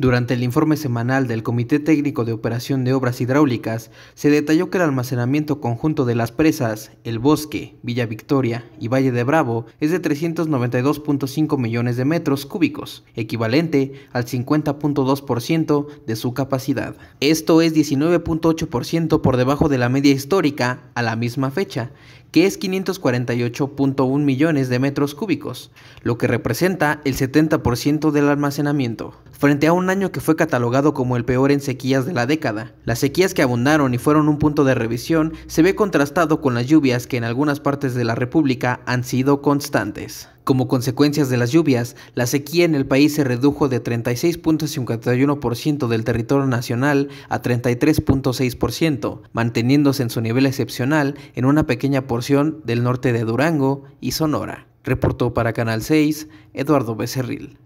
Durante el informe semanal del Comité Técnico de Operación de Obras Hidráulicas, se detalló que el almacenamiento conjunto de las presas El Bosque, Villa Victoria y Valle de Bravo es de 392.5 millones de metros cúbicos, equivalente al 50.2% de su capacidad. Esto es 19.8% por debajo de la media histórica a la misma fecha, que es 548.1 millones de metros cúbicos, lo que representa el 70% del almacenamiento, frente a un año que fue catalogado como el peor en sequías de la década. Las sequías que abundaron y fueron un punto de revisión se ve contrastado con las lluvias que en algunas partes de la República han sido constantes. Como consecuencias de las lluvias, la sequía en el país se redujo de 36.51% del territorio nacional a 33.6%, manteniéndose en su nivel excepcional en una pequeña porción del norte de Durango y Sonora. Reportó para Canal 6 Eduardo Becerril.